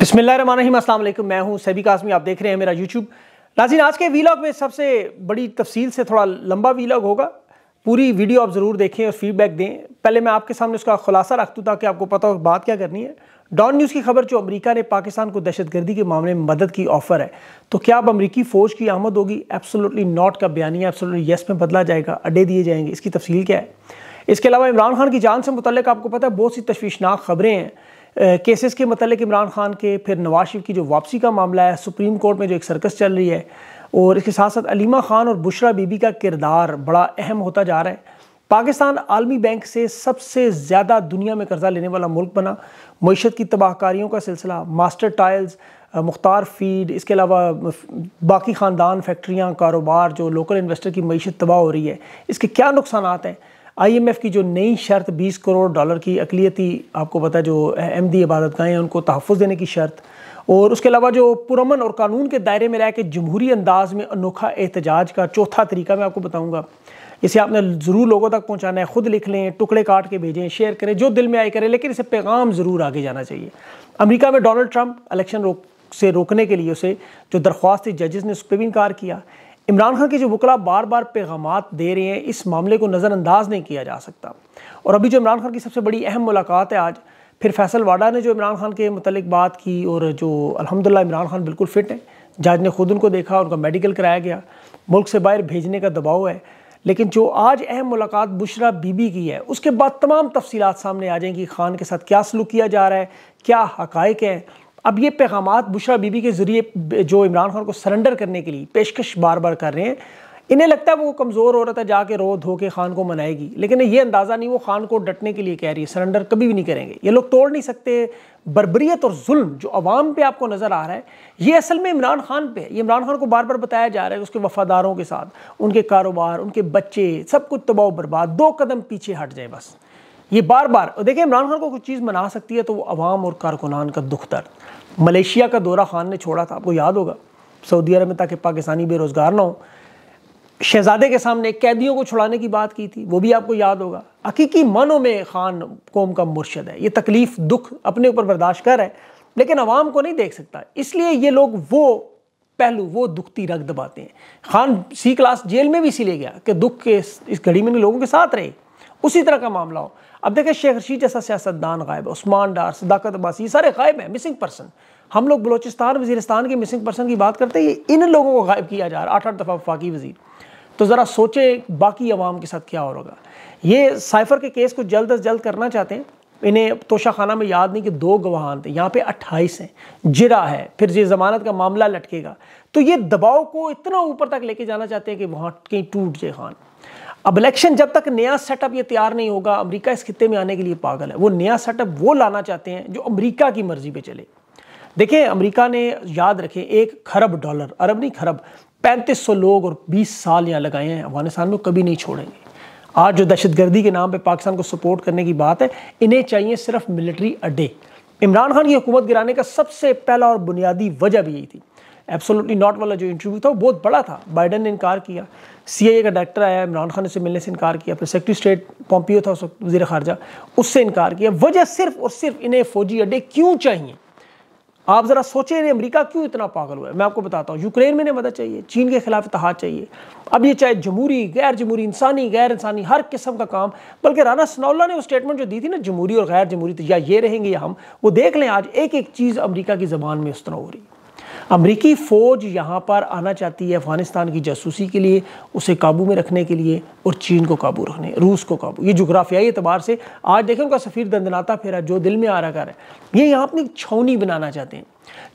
बसमिल मैं हूँ सभी कासमी आप देख रहे हैं मेरा यूट्यूब नाजिन आज के वीलॉग में सबसे बड़ी तफसील से थोड़ा लंबा वीलॉग होगा पूरी वीडियो आप ज़रूर देखें और फीडबैक दें पहले मैं आपके सामने उसका खुलासा रख दूँ ताकि आपको पता हो बात क्या करनी है डॉन न्यूज़ की खबर जो अमेरिका ने पाकिस्तान को दहशतगर्दी के मामले में मदद की ऑफर है तो क्या अब अमेरिकी फ़ौज की आमद होगी एब्सोलुटली नॉट का बयानिया एब्सोल्युटली येस में बदला जाएगा अड्डे दिए जाएंगे इसकी तफसील क्या है इसके अलावा इमरान खान की जान से मुतल आपको पता है बहुत सी तशवीशनाक खबरें हैं केसेस के मतलब इमरान खान के फिर नवाज शरीफ की जो वापसी का मामला है सुप्रीम कोर्ट में जो एक सर्कस चल रही है और इसके साथ साथ अलीमा खान और बुशरा बीबी का किरदार बड़ा अहम होता जा रहा है पाकिस्तान आलमी बैंक से सबसे ज़्यादा दुनिया में कर्जा लेने वाला मुल्क बना मीशत की तबाहकारियों का सिलसिला मास्टर टाइल्स मुख्तार फीड इसके अलावा बाकी ख़ानदान फैक्ट्रियाँ कारोबार जो लोकल इन्वेस्टर की मीशत तबाह हो रही है इसके क्या नुकसान हैं आईएमएफ की जो नई शर्त 20 करोड़ डॉलर की अकलीती आपको पता है जो इबादत इबादतगाहें हैं उनको तहफ़ देने की शर्त और उसके अलावा जो पुरमन और कानून के दायरे में रह के जमहूरी अंदाज में अनोखा एहतजाज का चौथा तरीका मैं आपको बताऊँगा इसे आपने ज़रूर लोगों तक पहुँचाना है ख़ुद लिख लें टुकड़े काट के भेजें शेयर करें जो दिल में आए करें लेकिन इसे पैगाम ज़रूर आगे जाना चाहिए अमरीका में डोनल्ड ट्रंप इलेक्शन रोक से रोकने के लिए उसे जो दरख्वास्त थी जजेस ने उस पर भी इनकार किया इमरान खान के जो वकला बार बार पैगाम दे रहे हैं इस मामले को नज़रअंदाज नहीं किया जा सकता और अभी जो इमरान खान की सबसे बड़ी अहम मुलाकात है आज फिर फैसल वाडा ने जो इमरान खान के मतलब बात की और जो अलहमदिल्ला इमरान खान बिल्कुल फिट हैं जज ने ख़ुद उनको देखा उनका मेडिकल कराया गया मुल्क से बाहर भेजने का दबाव है लेकिन जो आज अहम मुलाकात बुशरा बीबी की है उसके बाद तमाम तफसीत सामने आ जाएंगी खान के साथ क्या सलूक किया जा रहा है क्या हकायक हैं अब ये पैगाम बुशरा बीबी के ज़रिए जो इमरान खान को सरेंडर करने के लिए पेशकश बार बार कर रहे हैं इन्हें लगता है वो कमज़ोर हो रहा था जाके रो धो के खान को मनाएगी लेकिन ये अंदाज़ा नहीं वो खान को डटने के लिए कह रही है सरेंडर कभी भी नहीं करेंगे ये लोग तोड़ नहीं सकते बरबरीत और जुल्म जो अवाम पे आपको नज़र आ रहा है ये असल में इमरान खान पे है ये इमरान खान को बार बार बताया जा रहा है उसके वफादारों के साथ उनके कारोबार उनके बच्चे सब कुछ तबाह बर्बाद दो कदम पीछे हट जाए बस ये बार बार देखिए इमरान खान को कुछ चीज़ मना सकती है तो वो अवाम और कारकुनान का दुख दर्द मलेशिया का दौरा खान ने छोड़ा था आपको याद होगा सऊदी अरब में ताकि पाकिस्तानी बेरोज़गार ना हो शहजादे के सामने कैदियों को छुड़ाने की बात की थी वो भी आपको याद होगा हकीकी मनों में खान कौम का मुर्शद है ये तकलीफ़ दुख अपने ऊपर बर्दाश्त कर है लेकिन अवाम को नहीं देख सकता इसलिए ये लोग वो पहलू वो दुखती रख दबाते हैं खान सी क्लास जेल में भी इसीलिए गया कि दुख के इस घड़ी में लोगों के साथ रहे उसी तरह का मामला हो अब देखें शेख रशीद जैसा सियासतदान गायब है उस्मान डार सदाकत अब्बासी ये सारे गायब हैं मिसिंग पर्सन हम लोग बलोचिस्तान वजीरस्तान के मिसिंग पर्सन की बात करते हैं इन लोगों को गायब किया जा रहा है आठ आठ दफ़ा वफाकी वजीर तो ज़रा सोचें बाकी आवाम के साथ क्या हो होगा ये साइफर के केस को जल्द अज जल्द करना चाहते हैं इन्हें तोशा खाना में याद नहीं कि दो गवाहान थे यहाँ पे अट्ठाईस हैं जिरा है फिर ये जमानत का मामला लटकेगा तो ये दबाव को इतना ऊपर तक लेके जाना चाहते हैं कि वहाँ कहीं टूट जाए खान अब इलेक्शन जब तक नया सेटअप ये तैयार नहीं होगा अमेरिका इस खत्े में आने के लिए पागल है वो नया सेटअप वो लाना चाहते हैं जो अमेरिका की मर्जी पे चले देखें अमेरिका ने याद रखें एक खरब डॉलर अरब नहीं खरब पैंतीस सौ लोग और बीस साल यहाँ लगाए हैं अफगानिस्तान में कभी नहीं छोड़ेंगे आज जो दहशतगर्दी के नाम पर पाकिस्तान को सपोर्ट करने की बात है इन्हें चाहिए सिर्फ मिलिट्री अड्डे इमरान खान की हुकूमत गिराने का सबसे पहला और बुनियादी वजह भी यही थी एब्सोल्युटली नॉट वाला जो इंटरव्यू था वो बहुत बड़ा था बाइडन ने इनकार किया ए का डायरेक्टर आया इमरान खान से मिलने से इनकार किया फिर सेक्रेटरी स्टेट पॉम्पियो था उस वक्त वजी खारजा उससे इनकार किया वजह सिर्फ और सिर्फ इन्हें फौजी अड्डे क्यों चाहिए आप ज़रा सोचें इन्हें अमरीका क्यों इतना पागल हुआ है मैं आपको बताता हूँ यूक्रेन में इन्हें मदद चाहिए चीन के खिलाफ इतहा चाहिए अब ये चाहे जमहूरी गैर जमहूरी इंसानी गैर इंसानी हर किस्म का काम बल्कि राना सनौला ने वो स्टेटमेंट जो दी थी ना जमहूरी और गैर जमहूरी तो या ये रहेंगे या हम वो देख लें आज एक एक चीज़ अमरीका की ज़बान में उस तरह हो रही है अमरीकी फ़ौज यहाँ पर आना चाहती है अफ़गानिस्तान की जासूसी के लिए उसे काबू में रखने के लिए और चीन को काबू रखने रूस को काबू ये जुग्राफियाई एतबार से आज देखें उनका सफ़ीर दंदनाता फेरा जो दिल में आ रहा है ये यहाँ अपनी छौनी बनाना चाहते हैं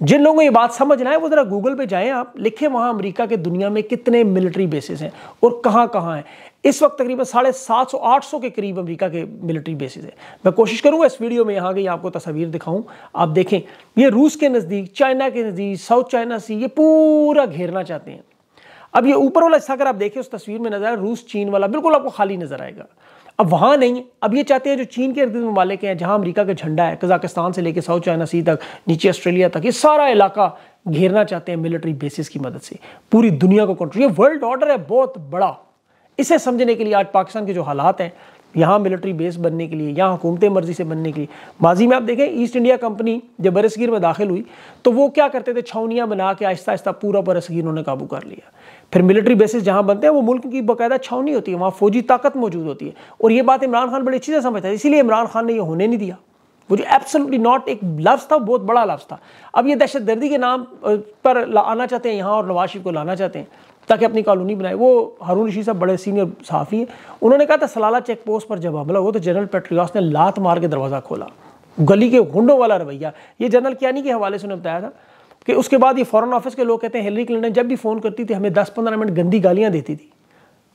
जिन लोगों को ये बात समझ ना है वो ज़रा गूगल पे जाएं आप लिखें वहाँ अमेरिका के दुनिया में कितने मिलिट्री बेसिस हैं और कहाँ कहाँ हैं इस वक्त तकरीबन साढ़े सात सौ आठ सौ के करीब अमेरिका के मिलिट्री बेसिस हैं मैं कोशिश करूँगा इस वीडियो में यहाँ की आपको तस्वीर दिखाऊँ आप देखें ये रूस के नज़दीक चाइना के नज़दीक साउथ चाइना सी ये पूरा घेरना चाहते हैं अब ये ऊपर वाला हिस्सा अगर आप देखें उस तस्वीर में नजर आए रूस चीन वाला बिल्कुल आपको खाली नजर आएगा अब वहाँ नहीं है अब ये चाहते हैं जो चीन के अर्द ममालिक हैं जहाँ अमरीका का झंडा है कजाकिस्तान से लेकर साउथ चाइना सी तक नीचे ऑस्ट्रेलिया तक ये सारा इलाका घेरना चाहते हैं मिलिट्री बेसिस की मदद से पूरी दुनिया को कंट्रोल ये वर्ल्ड ऑर्डर है बहुत बड़ा इसे समझने के लिए आज पाकिस्तान के जो हालात हैं यहाँ मिलिट्री बेस बनने के लिए यहाँ हुकूमतें मर्जी से बनने के लिए माजी में आप देखें ईस्ट इंडिया कंपनी जब बरसगीर में दाखिल हुई तो वो क्या करते थे छावनियाँ बना के आहिस्ता आहिस्ता पूरा बरसगीर उन्होंने काबू कर लिया फिर मिलिट्री बेसिस जहाँ बनते हैं वो मुल्क की बाकायदा छावनी होती है वहाँ फौजी ताकत मौजूद होती है और ये बात इमरान खान बड़ी अच्छी से समझता है इसीलिए इमरान खान ने यह होने नहीं दिया वो जो एब्सोल्युटली नॉट एक लफ्ज़ था बहुत बड़ा लफ्ज़ था अब ये दहशत गर्दी के नाम पर आना चाहते हैं यहाँ और नवाज शरीफ को लाना चाहते हैं ताकि अपनी कॉलोनी बनाए वो हारून रशीद साहब बड़े सीनियर साफी हैं उन्होंने कहा था सलाला चेक पोस्ट पर जब हमला हुआ तो जनरल पेट्रियास ने लात मार के दरवाज़ा खोला गली के गुंडों वाला रवैया ये जनरल क्या के हवाले से उन्होंने बताया था कि उसके बाद ये फॉरेन ऑफिस के लोग कहते हैं हिलरी क्लिंटन जब भी फ़ोन करती थी हमें दस पंद्रह मिनट गंदी गालियाँ देती थी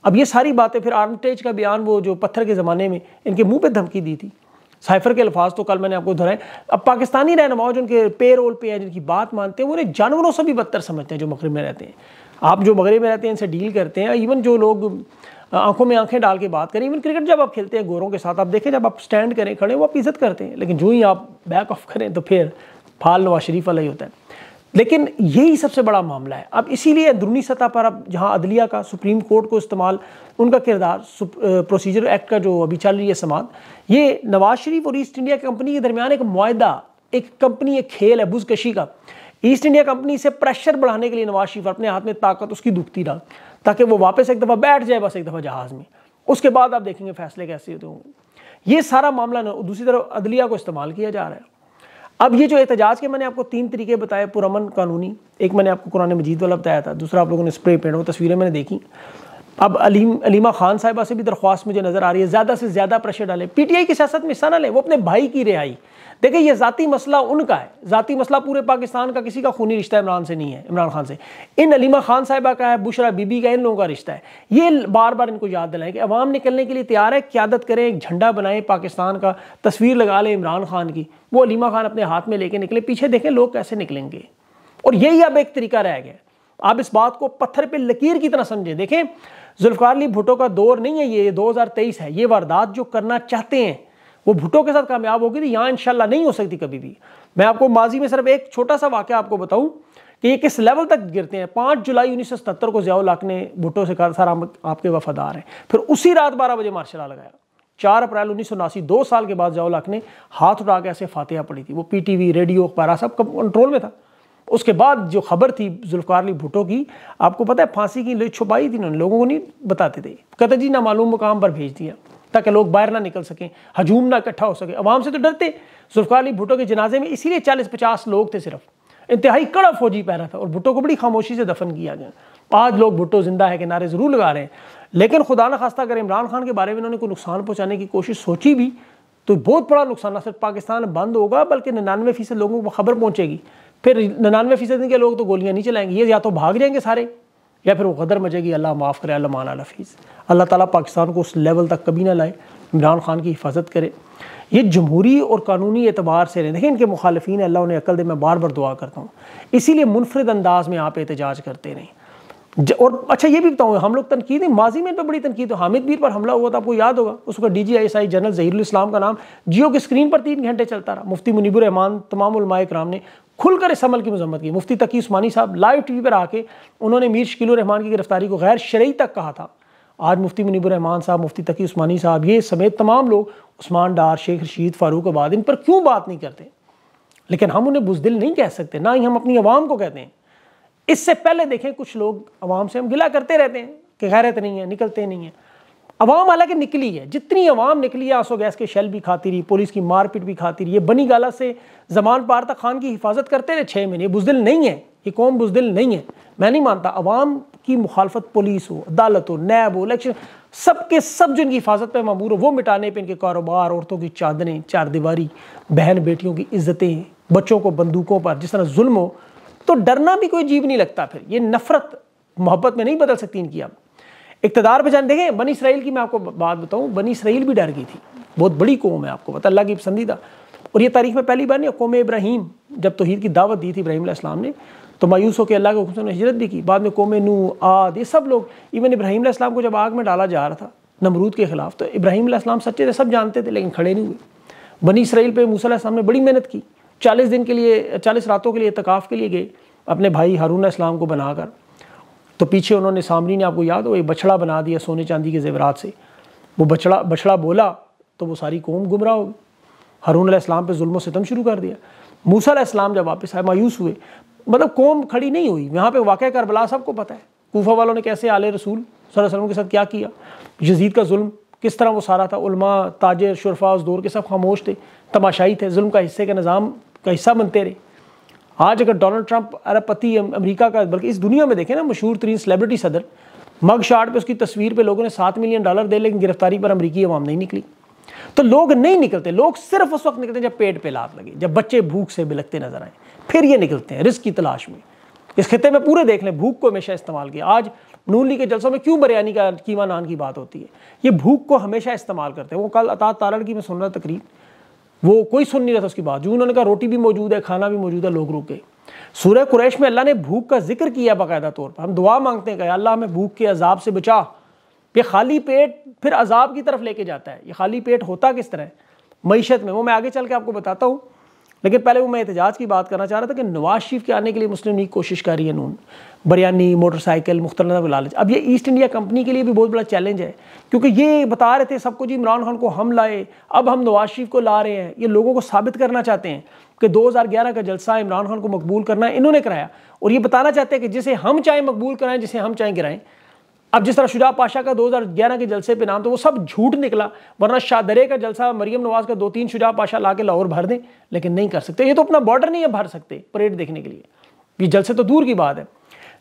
अब ये सारी बातें फिर आर्मटेज का बयान वो जो पत्थर के ज़माने में इनके मुंह पे धमकी दी थी साइफर के अल्फाज तो कल मैंने आपको धराए अब पाकिस्तानी रहनुमाओं जिनके पे रोल पे हैं जिनकी बात मानते हैं वो जानवरों से भी बदतर समझते हैं जो मगरब में रहते हैं आप जो मगरब में रहते हैं इनसे डील करते हैं इवन जो लोग आंखों में आंखें डाल के बात करें इवन क्रिकेट जब आप खेलते हैं गोरों के साथ आप देखें जब आप स्टैंड करें खड़े वो आप इज्जत करते हैं लेकिन जो ही आप बैक ऑफ करें तो फिर फाल नवाज शरीफ वाला ही होता है लेकिन यही सबसे बड़ा मामला है अब इसीलिए अंदरूनी सतह पर अब जहाँ अदलिया का सुप्रीम कोर्ट को इस्तेमाल उनका किरदार प्रोसीजर एक्ट का जो अभी चल रही है समान ये नवाज शरीफ और ईस्ट इंडिया कंपनी के दरमियान एक माहा एक कंपनी एक खेल है बुजकशी का ईस्ट इंडिया कंपनी से प्रेशर बढ़ाने के लिए नवाज शरीफ अपने हाथ में ताकत उसकी दुखती रहा ताकि वो वापस एक दफ़ा बैठ जाए बस एक दफ़ा जहाज़ में उसके बाद आप देखेंगे फैसले कैसे होते होंगे ये सारा मामला दूसरी तरफ अदलिया को इस्तेमाल किया जा रहा है अब ये जो एहतजाज के मैंने आपको तीन तरीके बताए पुरमन कानूनी एक मैंने आपको कुरान मजीद वाला बताया था दूसरा आप लोगों ने स्प्रे पेंट वो तस्वीरें मैंने देखी अब अलीम अलीमा खान साहिबा से भी दरख्वास्त मुझे नज़र आ रही है ज़्यादा से ज़्यादा प्रेशर डालें पीटीआई की सियासत में हिस्सा ना लें वो अपने भाई की रिहाई देखिए ये ज़ाती मसला उनका है ज़ाती मसला पूरे पाकिस्तान का किसी का खूनी रिश्ता इमरान से नहीं है इमरान खान से इन अलीमा खान साहिबा का है बुशरा बीबी का इन लोगों का रिश्ता है ये बार बार इनको याद दिलाएं कि अवाम निकलने के लिए तैयार है क्यादत करें एक झंडा बनाएं पाकिस्तान का तस्वीर लगा लें इमरान खान की वो अलीमा खान अपने हाथ में लेके निकले पीछे देखें लोग कैसे निकलेंगे और यही अब एक तरीका रह गया आप इस बात को पत्थर पर लकीर की तरह समझें देखें जुल्फकार अली भुटो का दौर नहीं है ये तेईस है ये वारदात जो करना चाहते हैं वो भुट्टो के साथ कामयाब होगी थी तो यहाँ इनशाला नहीं हो सकती कभी भी मैं आपको माजी में सिर्फ एक छोटा सा वाक्य आपको बताऊँ कि ये किस लेवल तक गिरते हैं पाँच जुलाई उन्नीस सौ को जयाउल हक ने भुट्टो से कहा सर हम आपके वफादार हैं फिर उसी रात बारह बजे मार्शल लगाया चार अप्रैल उन्नीस सौ दो साल के बाद जयाउल हक ने हाथ उठा के ऐसे फातिहा पड़ी थी वो पी टी वी रेडियो अखबारा सब कंट्रोल में था उसके बाद जो खबर थी जुल्फ़ार अली भुट्टो की आपको पता है फांसी की छुपाई थी उन्होंने लोगों को नहीं बताते थे कहते जी ना मालूम मुकाम पर भेज दिया ताकि लोग बाहर ना निकल सकें हजूम ना इकट्ठा हो सके आवाम से तो डरते जुल्फ़ार अली भुटो के जनाजे में इसीलिए चालीस पचास लोग थे सिर्फ इंतहाई कड़ा फौजी पहरा था और भुटो को बड़ी खामोशी से दफन किया गया आज लोग भुटो जिंदा है कि नारे ज़रूर लगा रहे हैं लेकिन खुदा न खास्ता अगर इमरान खान के बारे में उन्होंने कोई नुकसान पहुँचाने की कोशिश सोची भी तो बहुत बड़ा नुकसान ना सिर्फ पाकिस्तान बंद होगा बल्कि निन्यानवे फीसद लोगों को खबर पहुँचेगी फिर निन्यानवे फीसद के लोग तो गोलियाँ नहीं चलाएंगे ये या तो भाग जाएंगे सारे या फिर वो गदर मचेगी अल्लाह माफ़ करे अल्लाह माना लफीज़ अल्लाह ताला पाकिस्तान को उस लेवल तक कभी ना लाए इमरान खान की हिफाजत करे ये जमहूरी और कानूनी एतबार से रहें देखिए इनके मुखालफी अल्लाह उन्हें अकल दे मैं बार बार दुआ करता हूँ इसीलिए मुनफरद अंदाज में आप एहतजाज करते रहें और अच्छा ये भी बताऊँ हम लोग तनकीद माजी में तो बड़ी तनकीद हामिद मीर पर हमला हुआ था आपको याद होगा उसका D G I general Zahirul Islam का नाम जियो की स्क्रीन पर तीन घंटे चलता रहा मुफ्ती मुनीबुर रहमान तमाम उलमाए कराम ने खुलकर इस अमल की मजम्मत की मुफ्ती तकी उस्मानी साहब लाइव टी वी पर आके उन्होंने मीर शकील रहमान की गिरफ्तारी को गैर शरीय तक कहा था आज मुफ्ती मनीबरहमान साहब मुफ्ती तकी उस्मानी साहब ये समेत तमाम लोग उस्मान डार शेख रशीद फारूक आबाद इन पर क्यों बात नहीं करते लेकिन हम उन्हें बुजदिल नहीं कह सकते ना ही हम अपनी आवाम को कहते हैं इससे पहले देखें कुछ लोग आवाम से हम गिला करते रहते हैं कि गैरत नहीं है निकलते नहीं हैं अवाम हालांकि निकली है जितनी अवाम निकली है आंसू गैस के शेल भी खाती रही पुलिस की मारपीट भी खाती रही है बनी गाला से जमान पारता खान की हिफाजत करते रहे छः महीने बुजदिल नहीं है ये कौम बुजदिल नहीं है मैं नहीं मानता अवाम की मुखालफत पुलिस हो अदालत हो नैब हो इलेक्शन सब के सब जो इनकी हिफाजत पर ममूर हो वो मिटाने पर इनके कारोबार औरतों की चादरें चार दीवारी बहन बेटियों की इज्जतें बच्चों को बंदूकों पर जिस तरह जुल्म हो तो डरना भी कोई जीव नहीं लगता फिर ये नफरत मोहब्बत में नहीं बदल सकती इनकी अब इकतदार पर जाने देखें बनी इसराइल की मैं आपको बात बताऊँ बनी इसराइल भी डर गई थी बहुत बड़ी कौम है आपको पता अल्लाह की पसंदीदा और ये तारीख में पहली बार नहीं कौम इब्राहिम जब तोहद की दावत दी थी इब्राहिम इस्लाम ने तो मायूस होकर अल्लाह के हुक्म ने हिजरत भी की बाद में कौम नू आद ये सब लोग इवन इब्राहिम इस्लाम को जब आग में डाला जा रहा था नमरूद के खिलाफ तो इब्राहिम इस्लाम सच्चे थे सब जानते थे लेकिन खड़े नहीं हुए बनी इसराइल पर मूसा इस्लाम ने बड़ी मेहनत की चालीस दिन के लिए चालीस रातों के लिए तकाफ़ के लिए गए अपने भाई हारून इस्लाम को बनाकर तो पीछे उन्होंने ने आपको याद हो एक बछड़ा बना दिया सोने चांदी के जेवरात से वो बछड़ा बछड़ा बोला तो वो सारी कौम गुमराह हो गई हरून इस्लाम पर म सितम शुरू कर दिया मूसा इस्लाम जब वापस आए मायूस हुए मतलब कौम खड़ी नहीं हुई यहाँ पर वाक़ करबला सबको पता है कोफा वालों ने कैसे आल रसूल वसल्लम के साथ क्या किया यजीद का म किस तरह वो सारा था उलमा ताजर शरफा उस दौर के सब खामोश थे तमाशाई थे जुल्म का हिस्से का निज़ाम का हिस्सा बनते रहे आज अगर डोनाल्ड ट्रंप अरबपति अमेरिका का बल्कि इस दुनिया में देखें ना मशहूर तरीन सेलिब्रिटी सदर मग शार्ट पर उसकी तस्वीर पर लोगों ने सात मिलियन डॉलर दे लेकिन गिरफ्तारी पर अमरीकी अवाम नहीं निकली तो लोग नहीं निकलते लोग सिर्फ उस वक्त निकलते जब पेट पे लात लगे जब बच्चे भूख से बिलकते नजर आए फिर ये निकलते हैं रिस्क की तलाश में इस खत्े में पूरे देख लें भूख को हमेशा इस्तेमाल किया आज नूली के जलसों में क्यों बरयानी का कीमा नान की बात होती है ये भूख को हमेशा इस्तेमाल करते हैं वो कल अता तारण की मैं सुन रहा तकरीब वो कोई सुन नहीं रहा था उसकी बात जो उन्होंने कहा रोटी भी मौजूद है खाना भी मौजूद है लोग रुके सूर्य कुरैश में अल्लाह ने भूख का जिक्र किया बाकायदा तौर पर हम दुआ मांगते हैं अल्लाह हमें भूख के अजाब से बचा ये खाली पेट फिर अजाब की तरफ लेके जाता है ये खाली पेट होता किस तरह मीशत में वो मैं आगे चल के आपको बताता हूँ लेकिन पहले वो मैं एहतजाज की बात करना चाह रहा था कि नवाज शरीफ के आने के लिए मुस्लिम लीग कोशिश कर रही है नून बरयानी मोटरसाइकिल मुख्तलफ लालच अब ये ईस्ट इंडिया कंपनी के लिए भी बहुत बड़ा चैलेंज है क्योंकि ये बता रहे थे सबको जी इमरान खान को हम लाए अब हम नवाज शरीफ को ला रहे हैं ये लोगों को साबित करना चाहते हैं कि 2011 का जलसा इमरान खान को मकबूल करना है इन्होंने कराया और ये बताना चाहते हैं कि जिसे हम चाहें मकबूल कराएं जिसे हम चाहें गिराएं अब जिस तरह शुजा पाशा का 2011 के जलसे पे नाम तो वो सब झूठ निकला वरना शाहदरे का जलसा मरियम नवाज का दो तीन शुजा पाशा ला के लाहौर भर दें लेकिन नहीं कर सकते ये तो अपना बॉर्डर नहीं है भर सकते परेड देखने के लिए ये जलसे तो दूर की बात है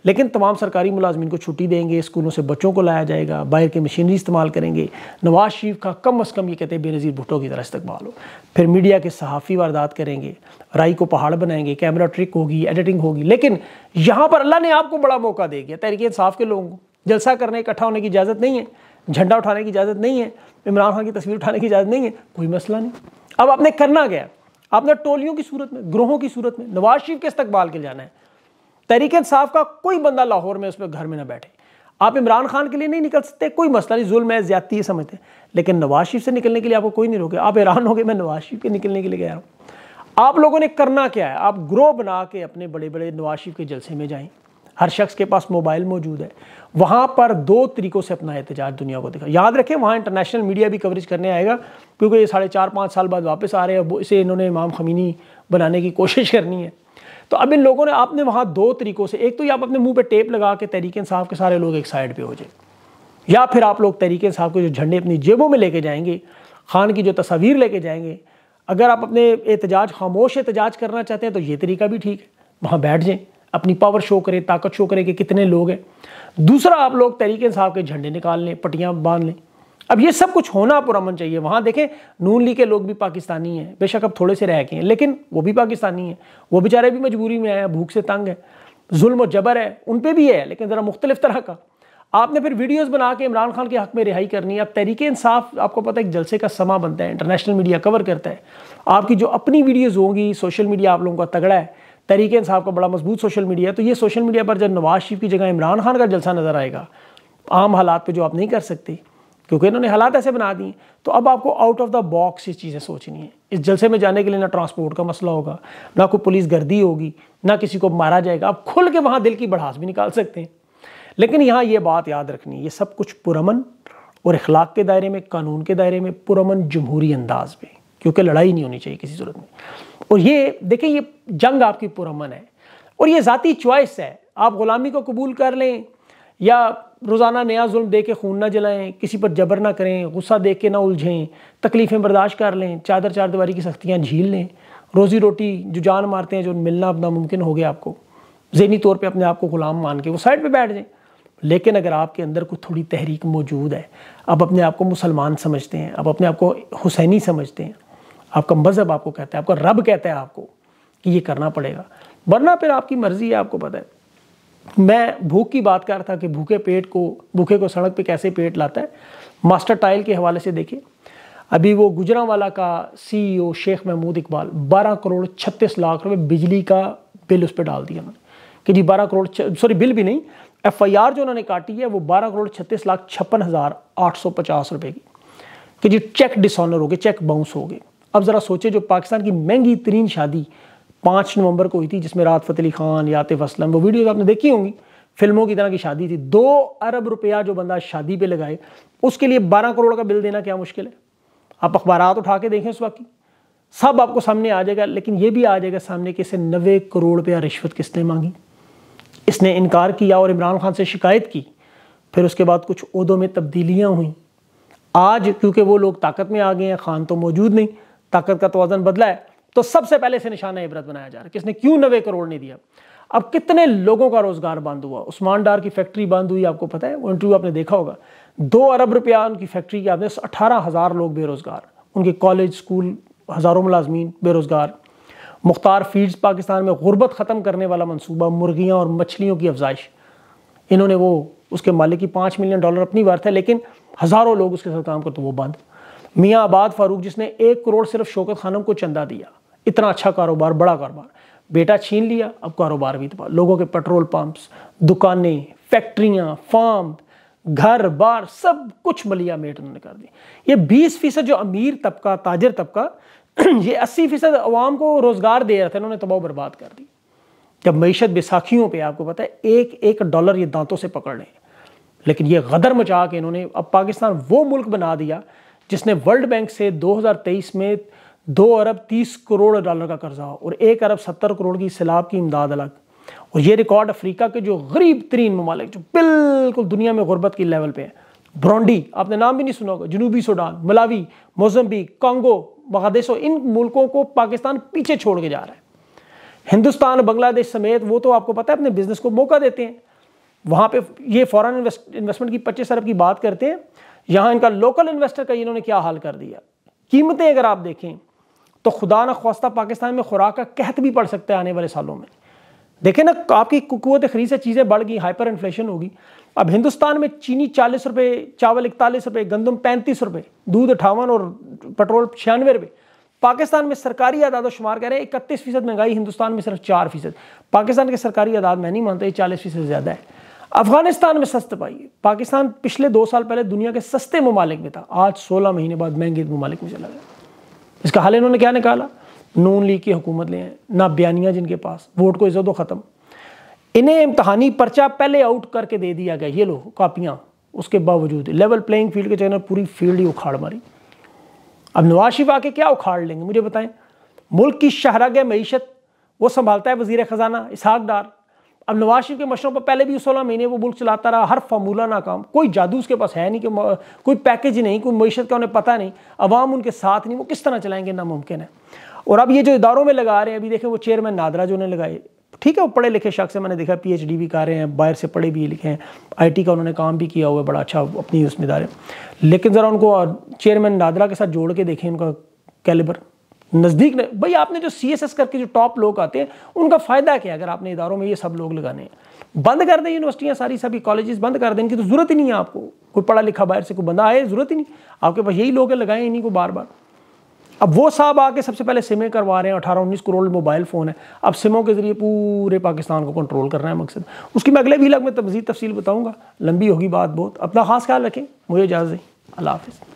लेकिन तमाम सरकारी मुलाजमन को छुट्टी देंगे स्कूलों से बच्चों को लाया जाएगा बाहर की मशीनरी इस्तेमाल करेंगे नवाज शरीफ का कम अज़ कम ये कहते हैं बेनज़ीर भुट्टो की तरह इस्तेमाल हो फिर मीडिया के सहाफ़ी वारदात करेंगे राई को पहाड़ बनाएंगे कैमरा ट्रिक होगी एडिटिंग होगी लेकिन यहाँ पर अल्लाह ने आपको बड़ा मौका दे दिया तहरीक साफ के लोगों को जलसा करने इकट्ठा होने की इजाज़त नहीं है झंडा उठाने की इजाज़त नहीं है इमरान खान की तस्वीर उठाने की इजाज़त नहीं है कोई मसला नहीं अब आपने करना क्या है आपने टोलियों की सूरत में ग्रोहों की सूरत में नवाज शरीफ के इस्तकबाल के जाना है तहरीक साफ़ का कोई बंदा लाहौर में उस पर घर में ना बैठे आप इमरान खान के लिए नहीं निकल सकते कोई मसला नहीं जुल्म है ज्यादती है समझते हैं लेकिन नवाज शरीफ से निकलने के लिए आपको कोई नहीं रोके आप ईरान हो गए मैं नवाज शरीफ के निकलने के लिए गया हूँ आप लोगों ने करना क्या है आप ग्रोह बना के अपने बड़े बड़े नवाज शरीफ के जलसे में जाएँ हर शख्स के पास मोबाइल मौजूद है वहाँ पर दो तरीक़ों से अपना एहतजाज दुनिया को दिखा याद रखें वहाँ इंटरनेशनल मीडिया भी कवरेज करने आएगा क्योंकि ये साढ़े चार पाँच साल बाद वापस आ रहे हैं अब इसे इन्होंने इमाम खमीनी बनाने की कोशिश करनी है तो अब इन लोगों ने आपने वहाँ दो तरीक़ों से एक तो ये आप अपने मुंह पे टेप लगा के तरीक़े इंसाफ के सारे लोग एक साइड पे हो जाए या फिर आप लोग तहरीक इंसाफ के जो झंडे अपनी जेबों में लेके जाएंगे खान की जो तस्वीर लेके जाएंगे अगर आप अपने एहतजाज खामोश एहतजाज करना चाहते हैं तो ये तरीका भी ठीक है वहाँ बैठ जाएँ अपनी पावर शो करें ताकत शो करें कि कितने लोग हैं दूसरा आप लोग तरीके साहब के झंडे निकाल लें पटियाँ बांध लें अब ये सब कुछ होना पुरमन चाहिए वहाँ देखें नून ली के लोग भी पाकिस्तानी हैं बेशक अब थोड़े से रह गए हैं लेकिन वो भी पाकिस्तानी हैं वो बेचारे भी मजबूरी में आए हैं भूख से तंग है जुल्म और जबर है उन पर भी है लेकिन ज़रा मुख्तलिफ तरह का आपने फिर वीडियोस बना के इमरान खान के हक में रिहाई करनी है अब तरीके इंसाफ आपको पता है एक जलसे का समा बनता है इंटरनेशनल मीडिया कवर करता है आपकी जो अपनी वीडियोस होंगी सोशल मीडिया आप लोगों का तगड़ा है तरीके इंसाफ का बड़ा मजबूत सोशल मीडिया है तो ये सोशल मीडिया पर जब नवाज शरीफ की जगह इमरान खान का जलसा नज़र आएगा आम हालात पे जो आप नहीं कर सकते क्योंकि इन्होंने हालात ऐसे बना दिए तो अब आपको आउट ऑफ द बॉक्स ये चीज़ें सोचनी है इस जलसे में जाने के लिए ना ट्रांसपोर्ट का मसला होगा ना कोई पुलिस गर्दी होगी ना किसी को मारा जाएगा आप खुल के वहाँ दिल की बढ़ास भी निकाल सकते हैं लेकिन यहाँ ये बात याद रखनी ये सब कुछ पुरमन और अखलाक के दायरे में कानून के दायरे में पुरमन जमहूरी अंदाज में क्योंकि लड़ाई नहीं होनी चाहिए किसी सूरत में और ये देखें ये जंग आपकी पुरमन है और ये ज़ाती चॉइस है आप ग़ुलामी को कबूल कर लें या रोज़ाना नया जुल्म दे के खून ना जलाएं किसी पर जबर ना करें गुस्सा दे के ना उलझें तकलीफ़ें बर्दाश्त कर लें चादर चार दीवारी की सख्तियाँ झील लें रोज़ी रोटी जो जान मारते हैं जो मिलना अब नामुमकिन हो गया आपको जहनी तौर पर अपने आप को ग़ुलाम मान के वो साइड पर बैठ जाएँ लेकिन अगर आपके अंदर कुछ थोड़ी तहरीक मौजूद है आप अपने आप को मुसलमान समझते हैं आप अपने आप को हुसैनी समझते हैं आपका मज़हब आपको कहता है आपका रब कहता है आपको कि ये करना पड़ेगा वरना फिर आपकी मर्ज़ी है आपको पता है मैं भूख की बात कर रहा था कि भूखे पेट को भूखे को सड़क पे कैसे पेट लाता है मास्टर टाइल के हवाले से देखिए अभी वो गुजरावाला का सीईओ e शेख महमूद इकबाल 12 करोड़ 36 लाख रुपए बिजली का बिल उस पर डाल दिया उन्होंने कि जी 12 करोड़ सॉरी बिल भी नहीं एफआईआर जो उन्होंने काटी है वो 12 करोड़ 36 लाख छप्पन हज़ार आठ सौ पचास रुपये की कि जी चेक डिसऑनर हो गए चेक बाउंस हो गए अब ज़रा सोचे जो पाकिस्तान की महंगी तरीन शादी पाँच नवंबर को हुई थी जिसमें रात अली खान यातिफ असलम वो वीडियो तो आपने देखी होंगी फिल्मों की तरह की शादी थी दो अरब रुपया जो बंदा शादी पे लगाए उसके लिए बारह करोड़ का बिल देना क्या मुश्किल है आप अखबार उठा के देखें उस वक्त की सब आपको सामने आ जाएगा लेकिन ये भी आ जाएगा सामने कि इसे नबे करोड़ रुपया रिश्वत किसने मांगी इसने इनकार किया और इमरान खान से शिकायत की फिर उसके बाद कुछ उहदों में तब्दीलियाँ हुई आज क्योंकि वो लोग ताकत में आ गए हैं खान तो मौजूद नहीं ताकत का तोजन बदला है तो सबसे पहले से निशाना इबरत बनाया जा रहा है किसने क्यों नवे करोड़ नहीं दिया अब कितने लोगों का रोजगार बंद हुआ उस्मान डार की फैक्ट्री बंद हुई आपको पता है वो इंटरव्यू आपने देखा होगा दो अरब रुपया उनकी फैक्ट्री की आपने अठारह हज़ार लोग बेरोज़गार उनके कॉलेज स्कूल हज़ारों मुलाजमीन बेरोज़गार मुख्तार फीड्स पाकिस्तान में गुर्बत ख़त्म करने वाला मनसूबा मुर्गियाँ और मछलियों की अफजाइश इन्होंने वो उसके मालिक की पाँच मिलियन डॉलर अपनी वर्थ है लेकिन हज़ारों लोग उसके साथ काम करते वो बंद मियाँ आबाद फारूक जिसने एक करोड़ सिर्फ शौकत खानम को चंदा दिया इतना अच्छा कारोबार बड़ा कारोबार बेटा छीन लिया अब कारोबार भी तबाह लोगों के पेट्रोल पंप्स दुकानें फैक्ट्रियाँ फार्म घर बार सब कुछ मलिया मेट उन्होंने कर दी ये 20 फीसद जो अमीर तबका ताजर तबका ये 80 फीसद अवाम को रोज़गार दे रहा था उन्होंने तबाह बर्बाद कर दी जब मीशत बैसाखियों पे आपको पता है एक एक डॉलर ये दांतों से पकड़ लें लेकिन ये गदर मचा के इन्होंने अब पाकिस्तान वो मुल्क बना दिया जिसने वर्ल्ड बैंक से 2023 में दो अरब 30 करोड़ डॉलर का कर्जा और एक अरब 70 करोड़ की सैलाब की इमदाद अलग और ये रिकॉर्ड अफ्रीका के जो गरीब तरीन ममालिक जो बिल्कुल दुनिया में गुर्बत की लेवल पे है ब्रॉन्डी आपने नाम भी नहीं सुना होगा जनूबी Sudan Malawi Mozambique Congo Bangladesh इन मुल्कों को पाकिस्तान पीछे छोड़ के जा रहा है हिंदुस्तान बांग्लादेश समेत वो तो आपको पता है अपने बिजनेस को मौका देते हैं वहाँ पे ये फॉरेन इन्वेस्टमेंट की पच्चीस अरब की बात करते हैं यहां इनका लोकल इन्वेस्टर का इन्होंने क्या हाल कर दिया कीमतें अगर आप देखें तो खुदा न खौस्ता पाकिस्तान में खुराक का कहत भी पड़ सकता है आने वाले सालों में देखें ना आपकी कुत खरीद से चीज़ें बढ़ गई हाइपर इन्फ्लेशन होगी अब हिंदुस्तान में चीनी चालीस रुपये चावल इकतालीस रुपए गंदम पैंतीस रुपए दूध अठावन और पेट्रोल छियानवे रुपये पाकिस्तान में सरकारी आदाद शुमार कह रहे हैं इकतीस फीसद महंगाई हिंदुस्तान में सिर्फ चार फीसद पाकिस्तान के सरकारी आदाद मैं नहीं मानता ये चालीस फीसद ज़्यादा है अफगानिस्तान में सस्ते पाइए पाकिस्तान पिछले दो साल पहले दुनिया के सस्ते ममालिक में था आज सोलह महीने बाद महंगे ममालिक में चला गया इसका हाल इन्होंने क्या निकाला नून लीग की हुकूमत ले ना बयानियाँ जिनके पास वोट को इज्जत ख़त्म इन्हें इम्तहानी पर्चा पहले आउट करके दे दिया गया ये लो कापियाँ उसके बावजूद लेवल प्लेइंग फील्ड के चैनल पूरी फील्ड ही उखाड़ मारी अब नवाज शिफ आके क्या उखाड़ लेंगे मुझे बताएं मुल्क की शहरा गया मीशत वो संभालता है वजीर ख़जाना इसहाक डार अब नवाज शरीफ के मशरों पर पहले भी सोलह महीने वो मुल्क चलाता रहा हर फार्मूला नाकाम कोई जादू उसके पास है नहीं कि कोई पैकेज नहीं कोई मीशत का उन्हें पता नहीं अवाम उनके साथ नहीं वो किस तरह चलाएंगे नामुमकिन है और अब ये जो इदारों में लगा रहे हैं अभी देखें वो चेयरमैन नादरा जो उन्हें लगाए ठीक है वो पढ़े लिखे शख्स है मैंने देखा डी भी कर रहे हैं बाहर से पढ़े भी लिखे हैं टी का उन्होंने काम भी किया हुआ है बड़ा अच्छा अपनी उसमें इदारे लेकिन ज़रा उनको चेयरमैन नादरा के साथ जोड़ के देखें उनका कैलिबर नज़दीक नहीं भाई आपने जो सी करके जो टॉप लोग आते हैं उनका फ़ायदा क्या है अगर आपने इदारों में ये सब लोग लगाने हैं बंद कर दें यूनिवर्सिटियाँ सारी सभी कॉलेजेस बंद कर दें इनकी तो ज़रूरत ही नहीं है आपको कोई पढ़ा लिखा बाहर से कोई बंदा आए ज़रूरत ही नहीं आपके पास यही लोग लगाए इन्हीं को बार बार अब वो साहब आके सबसे पहले सिमें करवा रहे हैं अठारह उन्नीस करोड़ मोबाइल फ़ोन है अब सिमों के ज़रिए पूरे पाकिस्तान को कंट्रोल करना है मकसद उसकी मैं अगले भी लग में तमजीद तफसील बताऊँगा लंबी होगी बात बहुत अपना खास ख्याल रखें मुझे इजाज़त दें अल्लाह हाफिज़